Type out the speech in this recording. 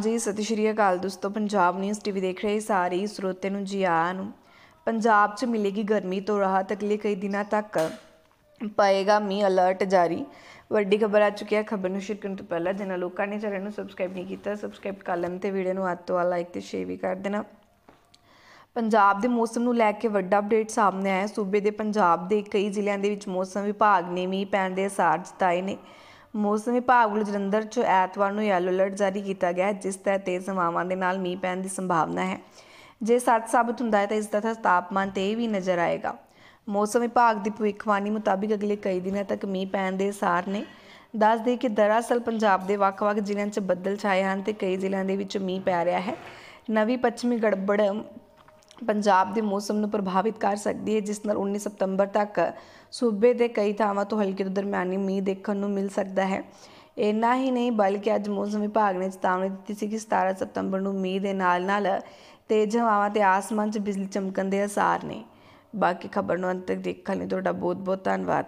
ਜੀ ਸਤਿ ਸ਼੍ਰੀ ਅਕਾਲ ਦੋਸਤੋ ਪੰਜਾਬ ਨਿਊਜ਼ ਟੀਵੀ ਦੇਖ ਰਹੇ ਸਾਰੇ ਸਰੋਤੇ ਨੂੰ ਜੀ ਆਇਆਂ ਨੂੰ ਪੰਜਾਬ 'ਚ ਮਿਲੇਗੀ ਗਰਮੀ ਤੋਂ ਰਾਹਤ ਅਗਲੇ ਕਈ ਦਿਨਾਂ ਤੱਕ ਪਏਗਾ ਮੀ ਅਲਰਟ ਜਾਰੀ ਵੱਡੀ ਖਬਰ ਆ ਚੁੱਕੀ ਹੈ ਖਬਰ ਨੂੰ ਸ਼ੇਅਰ ਕਰਨ ਤੋਂ ਪਹਿਲਾਂ ਜਿਨ੍ਹਾਂ ਲੋਕਾਂ ਨੇ ਚੈਨਲ ਨੂੰ ਸਬਸਕ੍ਰਾਈਬ ਨਹੀਂ ਕੀਤਾ ਸਬਸਕ੍ਰਾਈਬ ਕਰ ਲੈਣ ਤੇ ਵੀਡੀਓ ਨੂੰ ਅੱਜ ਤੋਂ ਆ ਲਾਈਕ ਤੇ ਸ਼ੇਅਰ ਵੀ ਕਰ ਦੇਣਾ ਪੰਜਾਬ ਦੇ ਮੌਸਮ ਨੂੰ ਲੈ ਕੇ ਵੱਡਾ ਅਪਡੇਟ ਸਾਹਮਣੇ ਆਇਆ ਸੂਬੇ ਦੇ ਪੰਜਾਬ ਦੇ ਕਈ ਜ਼ਿਲ੍ਹਿਆਂ ਦੇ ਵਿੱਚ ਮੌਸਮ ਵਿਭਾਗ ਨੇ ਮੀਂਹ ਪੈਣ ਦੇ ਅਸਾਰ ਜਤਾਏ ਨੇ ਮੌਸਮ ਵਿਭਾਗ ਵੱਲੋਂ ਜਲੰਧਰ 'ਚ ਐਤਵਾਰ ਨੂੰ ਯੈਲੋ ਅਲਰਟ ਜਾਰੀ ਕੀਤਾ ਗਿਆ ਹੈ ਜਿਸ ਤਹਿਤ ਤੇਜ਼ ਹਵਾਵਾਂ ਦੇ ਨਾਲ ਮੀਂਹ ਪੈਣ ਦੀ ਸੰਭਾਵਨਾ ਹੈ ਜੇ ਸੱਤ ਸਾਬਤ ਹੁੰਦਾ ਹੈ ਤਾਂ ਇਸ ਦਾ ਤਾਪਮਾਨ ਤੇ ਵੀ ਨਜ਼ਰ ਆਏਗਾ ਮੌਸਮ ਵਿਭਾਗ ਦੀ ਭਵਿੱਖਬਾਣੀ ਮੁਤਾਬਿਕ ਅਗਲੇ ਕਈ ਦਿਨਾਂ ਤੱਕ ਮੀਂਹ ਪੈਣ ਦੇ ਸਾਰ ਨੇ ਦੱਸ ਦੇ ਕਿ ਦਰਅਸਲ ਪੰਜਾਬ ਦੇ ਵੱਖ-ਵੱਖ ਜ਼ਿਲ੍ਹਿਆਂ 'ਚ ਬੱਦਲ ਛਾਏ ਹਨ ਤੇ ਕਈ ਜ਼ਿਲ੍ਹਿਆਂ ਦੇ ਵਿੱਚ ਮੀਂਹ ਪੈ ਰਿਹਾ ਹੈ ਨਵੀਂ ਪੱਛਮੀ ਗੜਬੜ ਪੰਜਾਬ ਦੇ ਮੌਸਮ ਨੂੰ ਪ੍ਰਭਾਵਿਤ ਕਰ ਸਕਦੀ ਹੈ ਜਿਸ ਨਾਲ 19 ਸਤੰਬਰ ਤੱਕ ਸੂਬੇ ਦੇ ਕਈ ਥਾਵਾਂ ਤੋਂ ਹਲਕੇ ਤੋਂ ਦਰਮਿਆਨੀ ਮੀਂਹ ਦੇਖਣ ਨੂੰ ਮਿਲ ਸਕਦਾ ਹੈ ਇੰਨਾ ਹੀ ਨਹੀਂ ਬਲਕਿ ਅੱਜ ਮੌਸਮ ਵਿਭਾਗ ਨੇ ਚੇਤਾਵਨੀ ਦਿੱਤੀ ਸੀ ਕਿ 17 ਸਤੰਬਰ ਨੂੰ ਮੀਂਹ ਦੇ ਨਾਲ ਨਾਲ ਤੇਜ਼ ਹਵਾਵਾਂ ਤੇ ਆਸਮਾਨ 'ਚ ਬਿਜਲੀ ਚਮਕਣ ਦੇ ਅਸਾਰ ਨੇ ਬਾਕੀ ਖਬਰ ਨੂੰ ਅੰਤ ਤੱਕ ਦੇਖਣ ਲਈ ਤੁਹਾਡਾ ਬਹੁਤ ਬਹੁਤ ਧੰਨਵਾਦ